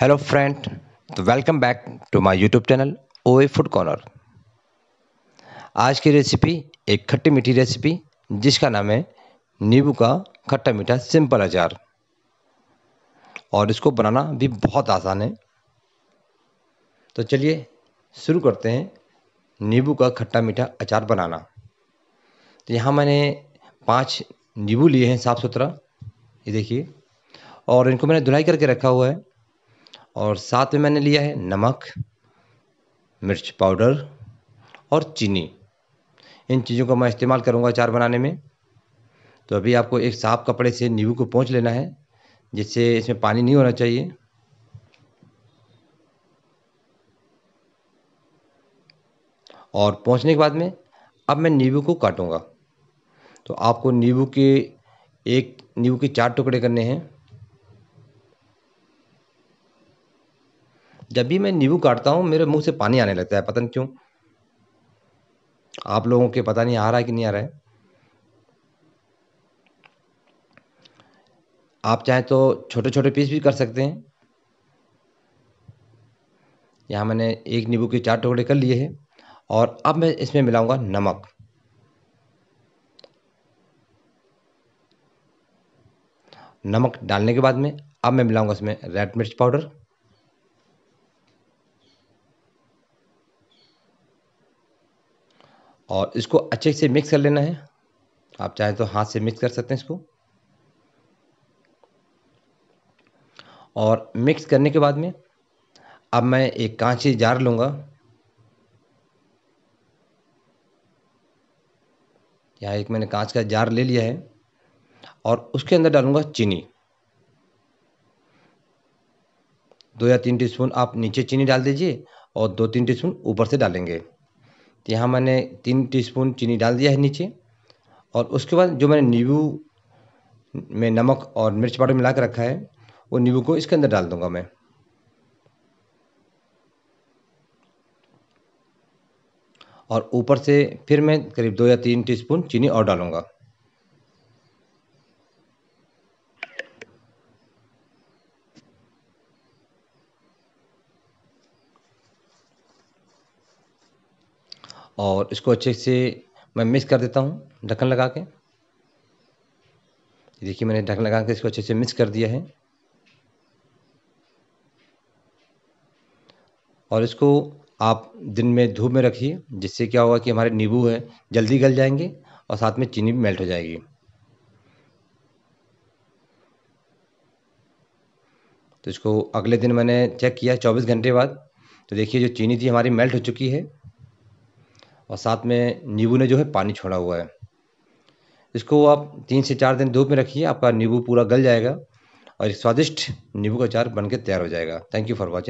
hello friend तो welcome back to my YouTube channel ओए food corner आज की रेसिपी एक खट्टी मीठी रेसिपी जिसका नाम है नींबू का खट्टा मीठा सिंपल अचार और इसको बनाना भी बहुत आसान है तो चलिए शुरू करते हैं नींबू का खट्टा मीठा अचार बनाना तो यहाँ मैंने पांच नींबू लिए हैं साफ़ सुथरा ये देखिए और इनको मैंने धुलाई करके रखा हुआ है और साथ में मैंने लिया है नमक मिर्च पाउडर और चीनी इन चीज़ों का मैं इस्तेमाल करूँगा अचार बनाने में तो अभी आपको एक साफ कपड़े से नींबू को पहुँच लेना है जिससे इसमें पानी नहीं होना चाहिए और पहुँचने के बाद में अब मैं नींबू को काटूंगा तो आपको नींबू के एक नींबू के चार टुकड़े करने हैं जब भी मैं नींबू काटता हूँ मेरे मुंह से पानी आने लगता है पता नहीं क्यों आप लोगों के पता नहीं आ रहा है कि नहीं आ रहा है आप चाहें तो छोटे छोटे पीस भी कर सकते हैं यहाँ मैंने एक नींबू के चार टुकड़े कर लिए हैं और अब मैं इसमें मिलाऊंगा नमक नमक डालने के बाद में अब मैं मिलाऊंगा इसमें रेड मिर्च पाउडर और इसको अच्छे से मिक्स कर लेना है आप चाहें तो हाथ से मिक्स कर सकते हैं इसको और मिक्स करने के बाद में अब मैं एक कांची जार लूँगा यहाँ एक मैंने कांच का जार ले लिया है और उसके अंदर डालूँगा चीनी दो या तीन टीस्पून आप नीचे चीनी डाल दीजिए और दो तीन टीस्पून ऊपर से डालेंगे तो यहाँ मैंने तीन टीस्पून चीनी डाल दिया है नीचे और उसके बाद जो मैंने नींबू में नमक और मिर्च पाउडर मिला के रखा है वो नींबू को इसके अंदर डाल दूंगा मैं और ऊपर से फिर मैं करीब दो या तीन टीस्पून चीनी और डालूंगा और इसको अच्छे से मैं मिक्स कर देता हूँ ढक्कन लगा के देखिए मैंने ढक्कन लगा के इसको अच्छे से मिक्स कर दिया है और इसको आप दिन में धूप में रखिए जिससे क्या होगा कि हमारे नींबू है जल्दी गल जाएंगे और साथ में चीनी भी मेल्ट हो जाएगी तो इसको अगले दिन मैंने चेक किया 24 घंटे बाद तो देखिए जो चीनी थी हमारी मेल्ट हो चुकी है और साथ में नींबू ने जो है पानी छोड़ा हुआ है इसको आप तीन से चार दिन धूप में रखिए आपका नींबू पूरा गल जाएगा और स्वादिष्ट नींबू का अचार बन के तैयार हो जाएगा थैंक यू फॉर वॉचिंग